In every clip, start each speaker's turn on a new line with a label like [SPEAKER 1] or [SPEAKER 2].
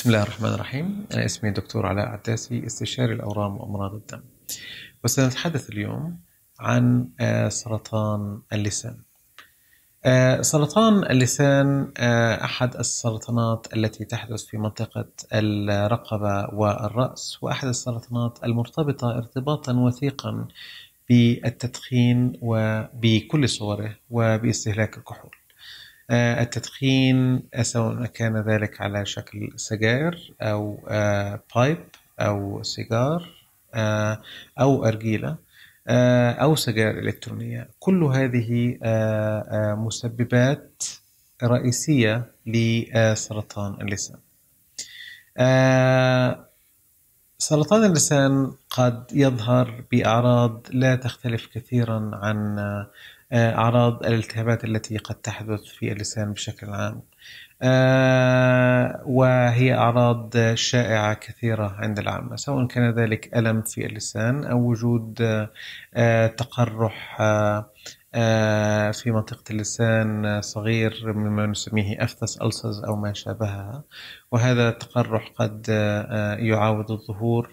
[SPEAKER 1] بسم الله الرحمن الرحيم أنا اسمي دكتور علاء عتاسي استشاري الأورام وأمراض الدم وسنتحدث اليوم عن آه، سرطان اللسان آه، سرطان اللسان آه، أحد السرطانات التي تحدث في منطقة الرقبة والرأس وأحد السرطانات المرتبطة ارتباطا وثيقا بالتدخين وبكل صوره وباستهلاك الكحول آه، التدخين سواء كان ذلك على شكل سجاير أو بايب آه، أو سيجار آه، أو أرجيلة أو سجائر إلكترونية كل هذه مسببات رئيسية لسرطان اللسان سرطان اللسان قد يظهر بأعراض لا تختلف كثيرا عن آه، أعراض الالتهابات التي قد تحدث في اللسان بشكل عام آه، وهي أعراض شائعة كثيرة عند العامة سواء كان ذلك ألم في اللسان أو وجود آه، تقرح في منطقة اللسان صغير مما نسميه أفتس ألسز أو ما شابهها وهذا التقرح قد يعاود الظهور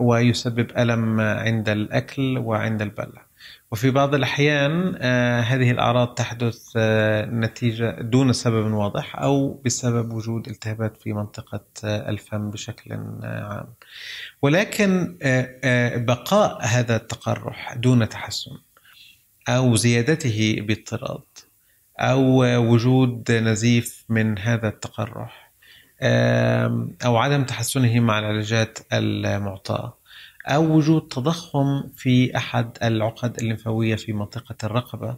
[SPEAKER 1] ويسبب ألم عند الأكل وعند البلع وفي بعض الأحيان آه، هذه الأعراض تحدث آه، نتيجة دون سبب واضح أو بسبب وجود التهابات في منطقة آه، الفم بشكل عام ولكن بقاء هذا التقرح دون تحسن أو زيادته باضطراد أو وجود نزيف من هذا التقرح أو عدم تحسنه مع العلاجات المعطاة أو وجود تضخم في أحد العقد الليمفاوية في منطقة الرقبة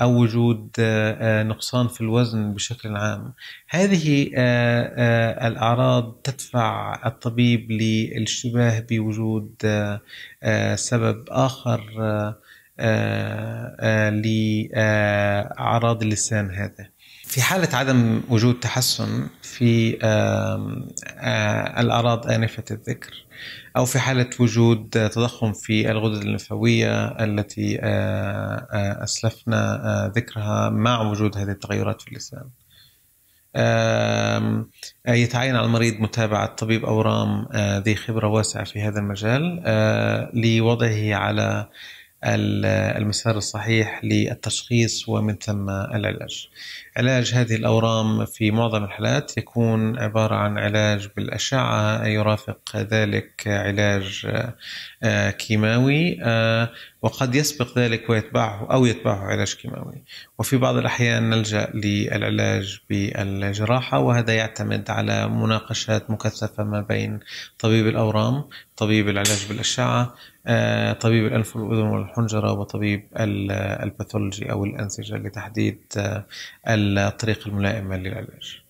[SPEAKER 1] أو وجود آه، آه، نقصان في الوزن بشكل عام هذه آه، الأعراض تدفع الطبيب للاشتباه بوجود سبب آخر لأعراض اللسان هذا في حالة عدم وجود تحسن في آه، الأعراض آنفة الذكر أو في حالة وجود تضخم في الغدد الليمفاوية التي آه، آه، أسلفنا ذكرها مع وجود هذه التغيرات في اللسان يتعين على المريض متابعة طبيب أورام ذي خبرة واسعة في هذا المجال لوضعه على المسار الصحيح للتشخيص ومن ثم العلاج. علاج هذه الأورام في معظم الحالات يكون عبارة عن علاج بالأشعة يرافق ذلك علاج آه، كيماوي آه، وقد يسبق ذلك ويتبعه أو يتبعه علاج كيماوي وفي بعض الأحيان نلجأ للعلاج بالجراحة وهذا يعتمد على مناقشات مكثفة ما بين طبيب الأورام طبيب العلاج بالأشعة آه، طبيب الأنف والأذن والحنجرة وطبيب الباثولوجي أو الأنسجة لتحديد آه، الطريقة الملائمة للعلاج